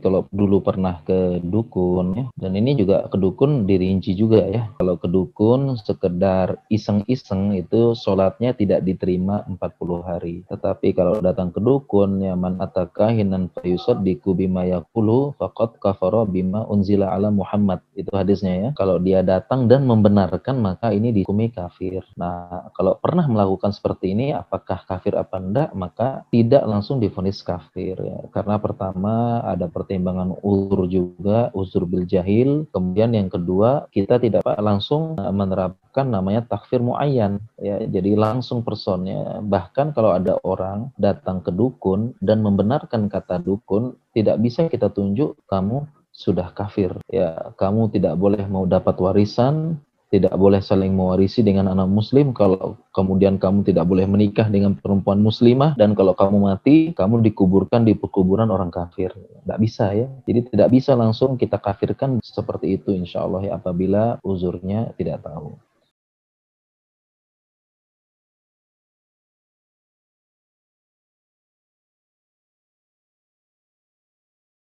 kalau dulu pernah ke dukun ya dan ini juga ke dukun dirinci juga ya kalau ke dukun sekedar iseng-iseng itu sholatnya tidak diterima 40 hari tetapi kalau datang ke dukun ya man atakahinan fayusad diku bima yakulu fakot kafaro bima unzila ala Muhammad itu hadisnya ya kalau dia datang dan membenarkan maka ini dikumi kafir nah kalau pernah melakukan seperti ini apakah kafir apa enggak maka tidak langsung difonis kafir ya karena pertama ada per pertimbangan ulur juga, uzur bil jahil. Kemudian yang kedua, kita tidak langsung eh, menerapkan namanya takfir muayyan ya. Jadi langsung personnya. Bahkan kalau ada orang datang ke dukun dan membenarkan kata dukun, tidak bisa kita tunjuk kamu sudah kafir ya kamu tidak boleh mau dapat warisan tidak boleh saling mewarisi dengan anak muslim kalau kemudian kamu tidak boleh menikah dengan perempuan muslimah dan kalau kamu mati kamu dikuburkan di pekuburan orang kafir tidak bisa ya jadi tidak bisa langsung kita kafirkan seperti itu insya Allah ya apabila uzurnya tidak tahu